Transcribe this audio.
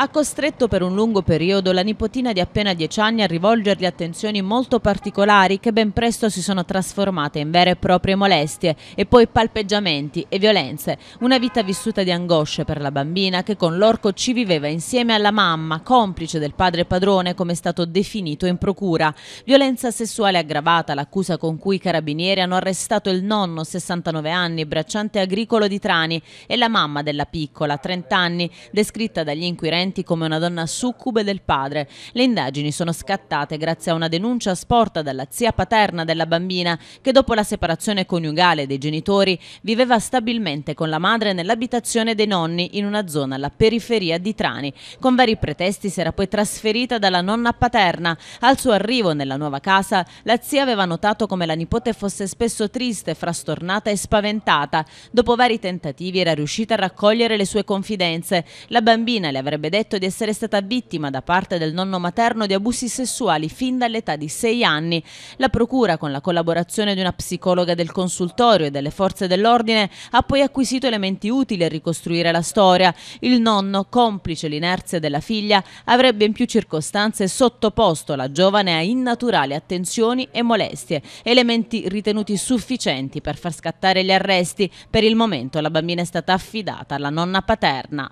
ha costretto per un lungo periodo la nipotina di appena 10 anni a rivolgergli attenzioni molto particolari che ben presto si sono trasformate in vere e proprie molestie e poi palpeggiamenti e violenze. Una vita vissuta di angosce per la bambina che con l'orco ci viveva insieme alla mamma, complice del padre padrone come è stato definito in procura. Violenza sessuale aggravata, l'accusa con cui i carabinieri hanno arrestato il nonno, 69 anni, bracciante agricolo di Trani e la mamma della piccola, 30 anni, descritta dagli inquirenti presenti come una donna succube del padre. Le indagini sono scattate grazie a una denuncia sporta dalla zia paterna della bambina che dopo la separazione coniugale dei genitori viveva stabilmente con la madre nell'abitazione dei nonni in una zona alla periferia di Trani. Con vari pretesti si era poi trasferita dalla nonna paterna. Al suo arrivo nella nuova casa la zia aveva notato come la nipote fosse spesso triste, frastornata e spaventata. Dopo vari tentativi era riuscita a raccogliere le sue confidenze. La bambina le avrebbe avrebbe detto di essere stata vittima da parte del nonno materno di abusi sessuali fin dall'età di sei anni. La procura, con la collaborazione di una psicologa del consultorio e delle forze dell'ordine, ha poi acquisito elementi utili a ricostruire la storia. Il nonno, complice l'inerzia della figlia, avrebbe in più circostanze sottoposto la giovane a innaturali attenzioni e molestie, elementi ritenuti sufficienti per far scattare gli arresti. Per il momento la bambina è stata affidata alla nonna paterna.